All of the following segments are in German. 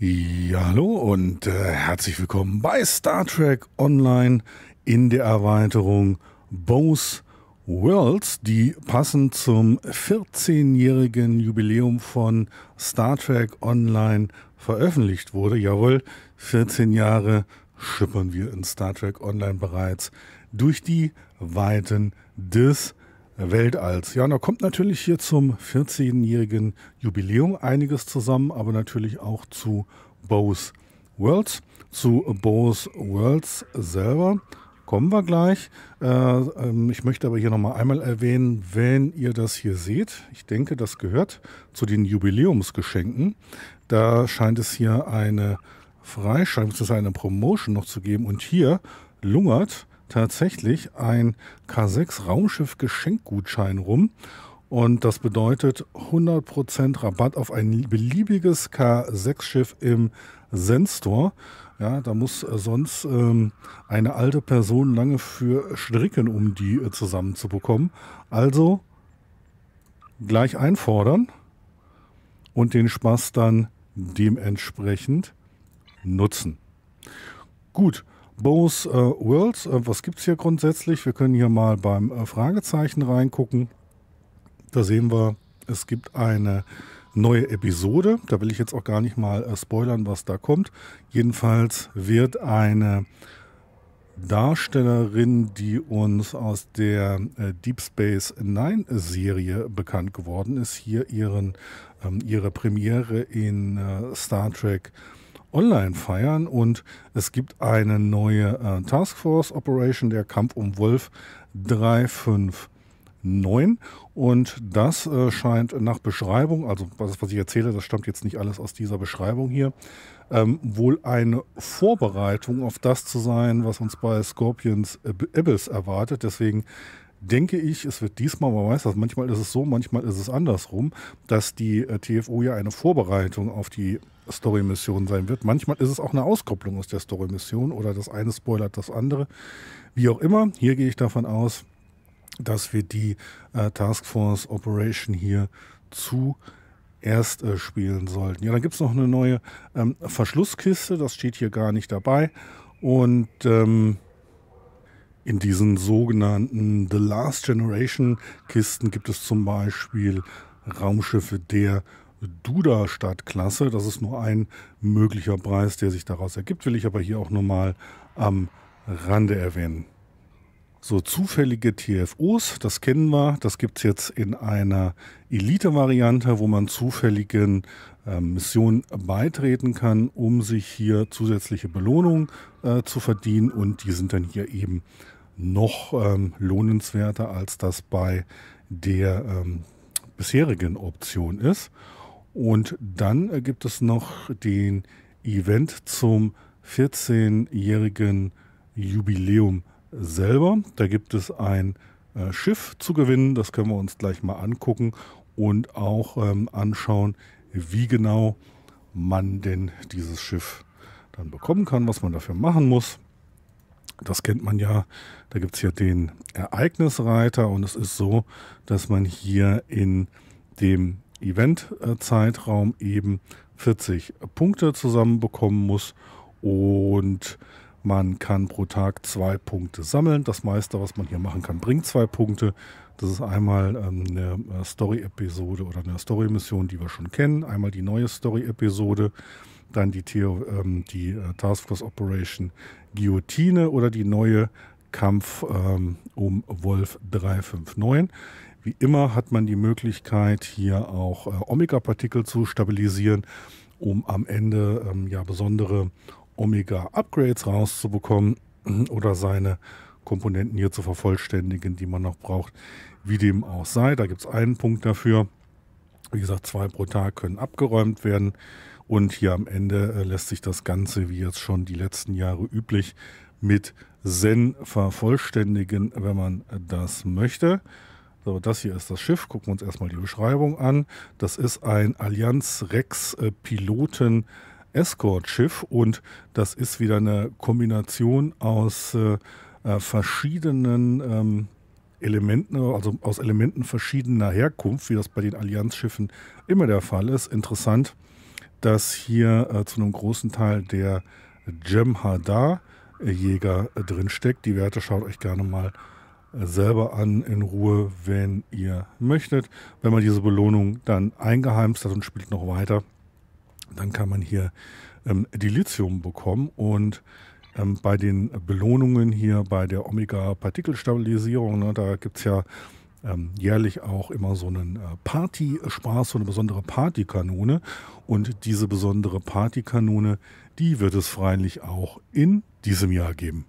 Ja, hallo und äh, herzlich willkommen bei Star Trek Online in der Erweiterung Both Worlds, die passend zum 14-jährigen Jubiläum von Star Trek Online veröffentlicht wurde. Jawohl, 14 Jahre schippern wir in Star Trek Online bereits durch die Weiten des Weltalls. Ja, da kommt natürlich hier zum 14-jährigen Jubiläum einiges zusammen, aber natürlich auch zu Bose Worlds, zu Bose Worlds selber kommen wir gleich. Äh, ähm, ich möchte aber hier nochmal einmal erwähnen, wenn ihr das hier seht, ich denke, das gehört zu den Jubiläumsgeschenken. Da scheint es hier eine Freischreibung, es eine Promotion noch zu geben. Und hier lungert tatsächlich ein K6-Raumschiff-Geschenkgutschein rum. Und das bedeutet 100% Rabatt auf ein beliebiges K6-Schiff im Senstor. Ja, da muss äh, sonst ähm, eine alte Person lange für stricken, um die äh, zusammenzubekommen. Also gleich einfordern und den Spaß dann dementsprechend nutzen. Gut, Bose äh, Worlds. Äh, was gibt es hier grundsätzlich? Wir können hier mal beim äh, Fragezeichen reingucken. Da sehen wir, es gibt eine neue Episode. Da will ich jetzt auch gar nicht mal äh, spoilern, was da kommt. Jedenfalls wird eine Darstellerin, die uns aus der äh, Deep Space Nine Serie bekannt geworden ist, hier ihren, ähm, ihre Premiere in äh, Star Trek äh, online feiern. Und es gibt eine neue äh, Taskforce Operation, der Kampf um Wolf 359. Und das äh, scheint nach Beschreibung, also was, was ich erzähle, das stammt jetzt nicht alles aus dieser Beschreibung hier, ähm, wohl eine Vorbereitung auf das zu sein, was uns bei Scorpions Abyss erwartet. Deswegen denke ich, es wird diesmal, man weiß das, manchmal ist es so, manchmal ist es andersrum, dass die äh, TFO ja eine Vorbereitung auf die Story-Mission sein wird. Manchmal ist es auch eine Auskopplung aus der Story-Mission oder das eine spoilert das andere. Wie auch immer, hier gehe ich davon aus, dass wir die äh, Taskforce Operation hier zu erst äh, spielen sollten. Ja, dann gibt es noch eine neue ähm, Verschlusskiste, das steht hier gar nicht dabei. Und ähm, in diesen sogenannten The Last Generation Kisten gibt es zum Beispiel Raumschiffe der Duda-Stadtklasse. Das ist nur ein möglicher Preis, der sich daraus ergibt, will ich aber hier auch nochmal am Rande erwähnen. So zufällige TFOs, das kennen wir, das gibt es jetzt in einer Elite-Variante, wo man zufälligen äh, Missionen beitreten kann, um sich hier zusätzliche Belohnungen äh, zu verdienen und die sind dann hier eben noch ähm, lohnenswerter, als das bei der ähm, bisherigen Option ist. Und dann äh, gibt es noch den Event zum 14-jährigen Jubiläum selber. Da gibt es ein äh, Schiff zu gewinnen, das können wir uns gleich mal angucken und auch ähm, anschauen, wie genau man denn dieses Schiff dann bekommen kann, was man dafür machen muss. Das kennt man ja. Da gibt es hier den Ereignisreiter und es ist so, dass man hier in dem Eventzeitraum eben 40 Punkte zusammenbekommen muss und man kann pro Tag zwei Punkte sammeln. Das meiste, was man hier machen kann, bringt zwei Punkte. Das ist einmal ähm, eine äh, Story-Episode oder eine Story-Mission, die wir schon kennen. Einmal die neue Story-Episode, dann die, Theo, ähm, die äh, Task Operation Guillotine oder die neue Kampf ähm, um Wolf 359. Wie immer hat man die Möglichkeit, hier auch äh, Omega-Partikel zu stabilisieren, um am Ende ähm, ja besondere Omega-Upgrades rauszubekommen oder seine Komponenten hier zu vervollständigen, die man noch braucht, wie dem auch sei. Da gibt es einen Punkt dafür. Wie gesagt, zwei pro Tag können abgeräumt werden. Und hier am Ende äh, lässt sich das Ganze, wie jetzt schon die letzten Jahre üblich, mit Zen vervollständigen, wenn man äh, das möchte. So, das hier ist das Schiff. Gucken wir uns erstmal die Beschreibung an. Das ist ein Allianz Rex äh, Piloten Escort Schiff und das ist wieder eine Kombination aus äh, äh, verschiedenen ähm, Elementen, also aus Elementen verschiedener Herkunft, wie das bei den Allianzschiffen immer der Fall ist. Interessant, dass hier äh, zu einem großen Teil der Jem'Hadar-Jäger äh, drinsteckt. Die Werte schaut euch gerne mal an selber an in Ruhe, wenn ihr möchtet. Wenn man diese Belohnung dann eingeheimst hat und spielt noch weiter, dann kann man hier ähm, Lithium bekommen und ähm, bei den Belohnungen hier bei der Omega-Partikelstabilisierung, ne, da gibt es ja ähm, jährlich auch immer so einen äh, Party-Spaß, so eine besondere Partykanone. Und diese besondere Partykanone, die wird es freilich auch in diesem Jahr geben.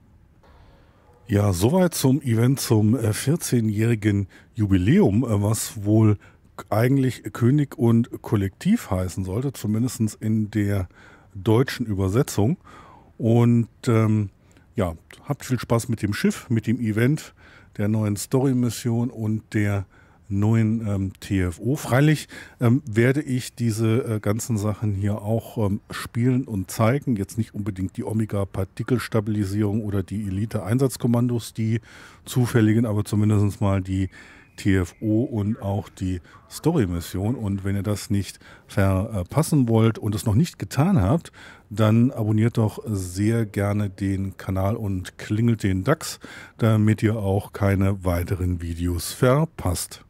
Ja, soweit zum Event zum 14-jährigen äh, Jubiläum, äh, was wohl eigentlich König und Kollektiv heißen sollte, zumindest in der deutschen Übersetzung. Und ähm, ja, habt viel Spaß mit dem Schiff, mit dem Event, der neuen Story-Mission und der neuen ähm, TFO. Freilich ähm, werde ich diese äh, ganzen Sachen hier auch ähm, spielen und zeigen. Jetzt nicht unbedingt die Omega-Partikelstabilisierung oder die Elite-Einsatzkommandos, die zufälligen, aber zumindest mal die TFO und auch die Story-Mission. Und wenn ihr das nicht verpassen wollt und es noch nicht getan habt, dann abonniert doch sehr gerne den Kanal und klingelt den DAX, damit ihr auch keine weiteren Videos verpasst.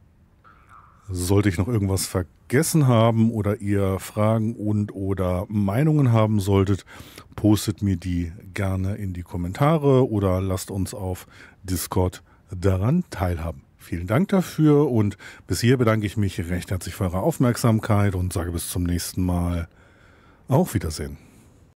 Sollte ich noch irgendwas vergessen haben oder ihr Fragen und oder Meinungen haben solltet, postet mir die gerne in die Kommentare oder lasst uns auf Discord daran teilhaben. Vielen Dank dafür und bis hier bedanke ich mich recht herzlich für eure Aufmerksamkeit und sage bis zum nächsten Mal. Auf Wiedersehen.